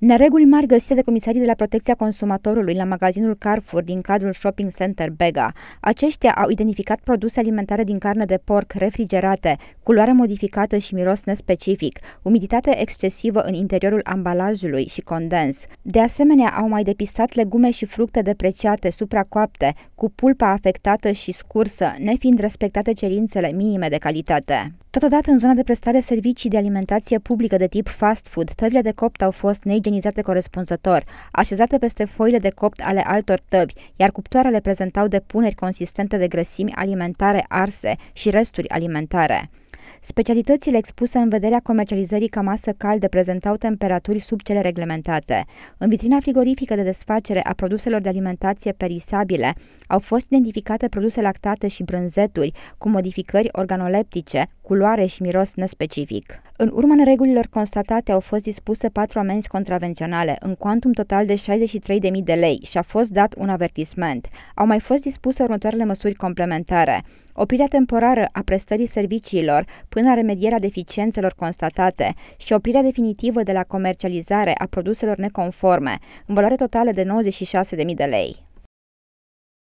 Nereguli mari găsite de comisarii de la protecția consumatorului la magazinul Carrefour din cadrul shopping center Bega. Aceștia au identificat produse alimentare din carne de porc refrigerate, culoare modificată și miros nespecific, umiditate excesivă în interiorul ambalajului și condens. De asemenea, au mai depistat legume și fructe depreciate, supracoapte, cu pulpa afectată și scursă, nefiind respectate cerințele minime de calitate. Totodată, în zona de prestare servicii de alimentație publică de tip fast food, tările de copt au fost negi înștiințate corespunzător, așezate peste foile de copt ale altor tăbi, iar cuptoarele prezentau depuneri consistente de grăsimi alimentare arse și resturi alimentare. Specialitățile expuse în vederea comercializării ca masă caldă prezentau temperaturi sub cele reglementate. În vitrina frigorifică de desfacere a produselor de alimentație perisabile au fost identificate produse lactate și brânzeturi cu modificări organoleptice, culoare și miros nespecific. În urma neregulilor constatate au fost dispuse patru amenzi contravenționale, în cuantum total de 63.000 de lei și a fost dat un avertisment. Au mai fost dispuse următoarele măsuri complementare. Oprirea temporară a prestării serviciilor până la remedierea deficiențelor constatate și oprirea definitivă de la comercializare a produselor neconforme, în valoare totală de 96.000 de lei.